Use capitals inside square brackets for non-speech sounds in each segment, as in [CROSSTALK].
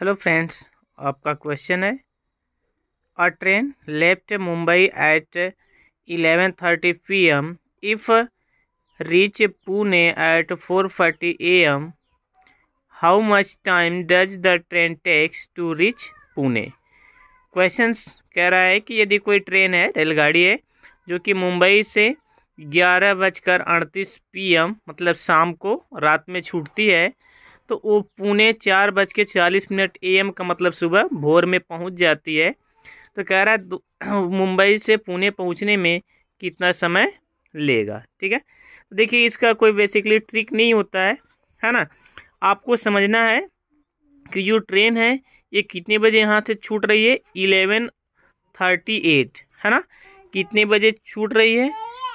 hello friends आपका question है a train left Mumbai at P M if reach Pune at four A M how much time does the train takes to reach Pune question कह रहा है कि यदि कोई train है रेलगाड़ी है जो कि मुंबई से ग्यारह बजकर अड़तीस पी एम मतलब शाम को रात में छूटती है तो वो पुणे चार बज के चालीस मिनट ए का मतलब सुबह भोर में पहुँच जाती है तो कह रहा है [CLEARS THROAT] मुंबई से पुणे पहुँचने में कितना समय लेगा ठीक है तो देखिए इसका कोई बेसिकली ट्रिक नहीं होता है है ना आपको समझना है कि जो ट्रेन है ये कितने बजे यहाँ से छूट रही है इलेवन थर्टी एट है ना कितने बजे छूट रही है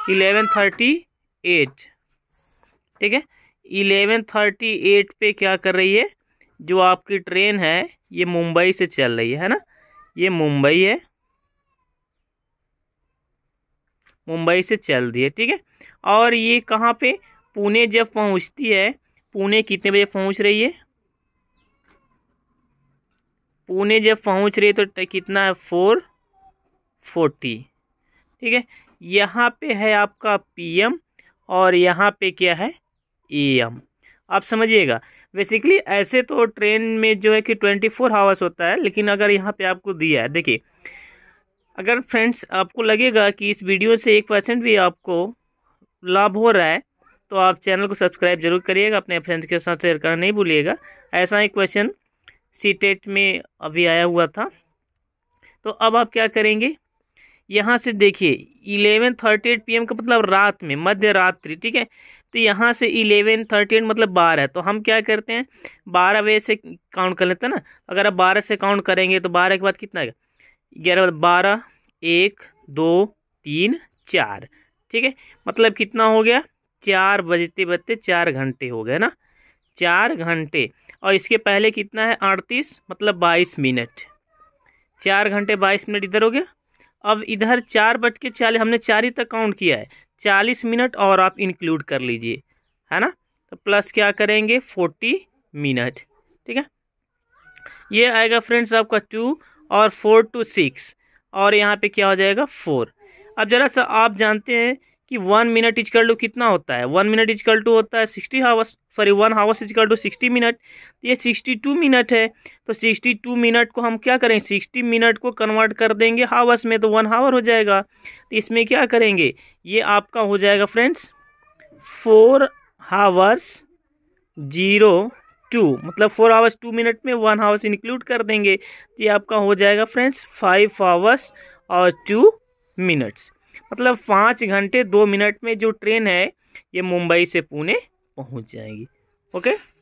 इलेवन थर्टी एट ठीक है इलेवन थर्टी एट पर क्या कर रही है जो आपकी ट्रेन है ये मुंबई से चल रही है है ना ये मुंबई है मुंबई से चल दी है ठीक है और ये कहाँ पे पुणे जब पहुँचती है पुणे कितने बजे पहुँच रही है पुणे जब पहुँच रही है तो कितना है फोर फोर्टी ठीक है यहाँ पे है आपका पीएम और यहाँ पे क्या है एम आप समझिएगा बेसिकली ऐसे तो ट्रेन में जो है कि ट्वेंटी फोर आवर्स होता है लेकिन अगर यहाँ पे आपको दिया है देखिए अगर फ्रेंड्स आपको लगेगा कि इस वीडियो से एक परसेंट भी आपको लाभ हो रहा है तो आप चैनल को सब्सक्राइब जरूर करिएगा अपने फ्रेंड्स के साथ शेयर करना नहीं भूलिएगा ऐसा ही क्वेश्चन सी टेट में अभी आया हुआ था तो अब आप क्या करेंगे यहाँ से देखिए इलेवन थर्टी एट पी का मतलब रात में मध्य रात्रि ठीक है तो यहाँ से इलेवन थर्टी एट मतलब बारह तो हम क्या करते हैं बारह बजे से काउंट कर लेते हैं ना अगर आप बारह से काउंट करेंगे तो बारह के बाद कितना आएगा ग्यारह बारह एक दो तीन चार ठीक है मतलब कितना हो गया चार बजते बजते चार घंटे हो गए ना चार घंटे और इसके पहले कितना है अड़तीस मतलब बाईस मिनट चार घंटे बाईस मिनट इधर हो गया अब इधर चार बज के चालीस हमने चार ही तक काउंट किया है चालीस मिनट और आप इंक्लूड कर लीजिए है ना तो प्लस क्या करेंगे फोर्टी मिनट ठीक है ये आएगा फ्रेंड्स आपका टू और फोर टू सिक्स और यहाँ पे क्या हो जाएगा फोर अब ज़रा सा आप जानते हैं कि वन मिनट इजकल टू कितना होता है वन मिनट इजकल टू होता है sixty hours sorry one hours is equal to sixty minute ये सिक्सटी टू मिनट है तो सिक्सटी टू मिनट को हम क्या करें सिक्सटी मिनट को कन्वर्ट कर देंगे हावर्स में तो वन हावर हो जाएगा तो इसमें क्या करेंगे ये आपका हो जाएगा friends four hours zero two मतलब फोर आवर्स टू मिनट में वन हावर्स इंक्लूड कर देंगे तो ये आपका हो जाएगा फ्रेंड्स फाइव आवर्स और टू मिनट्स मतलब पाँच घंटे दो मिनट में जो ट्रेन है ये मुंबई से पुणे पहुंच जाएगी ओके